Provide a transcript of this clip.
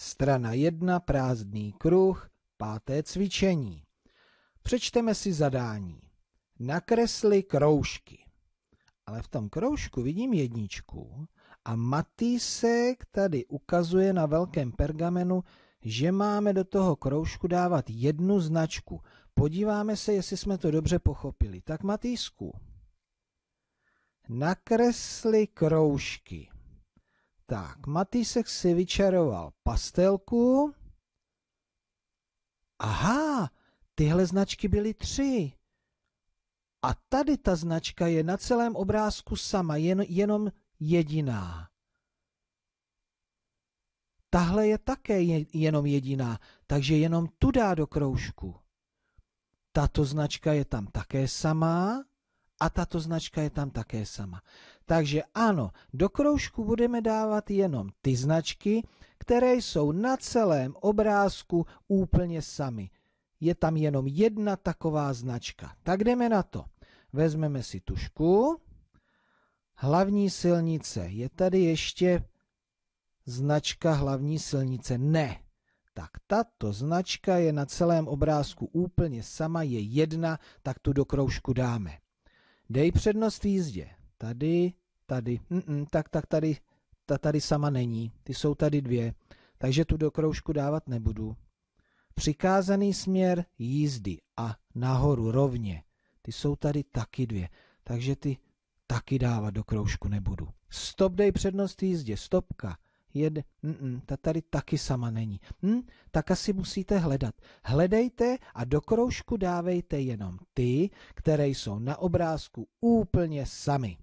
Strana 1, prázdný kruh, páté cvičení. Přečteme si zadání. Nakresli kroužky. Ale v tom kroužku vidím jedničku a Matýsek tady ukazuje na velkém pergamenu, že máme do toho kroužku dávat jednu značku. Podíváme se, jestli jsme to dobře pochopili. Tak Matýsku, nakresli kroužky. Tak, Matýsek si vyčaroval pastelku. Aha, tyhle značky byly tři. A tady ta značka je na celém obrázku sama, jen, jenom jediná. Tahle je také jenom jediná, takže jenom tu dá do kroužku. Tato značka je tam také samá, a tato značka je tam také sama. Takže ano, do kroužku budeme dávat jenom ty značky, které jsou na celém obrázku úplně sami. Je tam jenom jedna taková značka. Tak jdeme na to. Vezmeme si tušku. Hlavní silnice. Je tady ještě značka hlavní silnice? Ne. Tak tato značka je na celém obrázku úplně sama, je jedna, tak tu do kroužku dáme. Dej přednost jízdě. Tady, tady, Mm-mm, tak, tak tady, ta tady sama není. Ty jsou tady dvě, takže tu do kroužku dávat nebudu. Přikázaný směr jízdy a nahoru rovně. Ty jsou tady taky dvě, takže ty taky dávat do kroužku nebudu. Stop dej přednost jízdě, stopka jede, mm, ta tady taky sama není. Hm? Tak asi musíte hledat. Hledejte a do kroužku dávejte jenom ty, které jsou na obrázku úplně sami.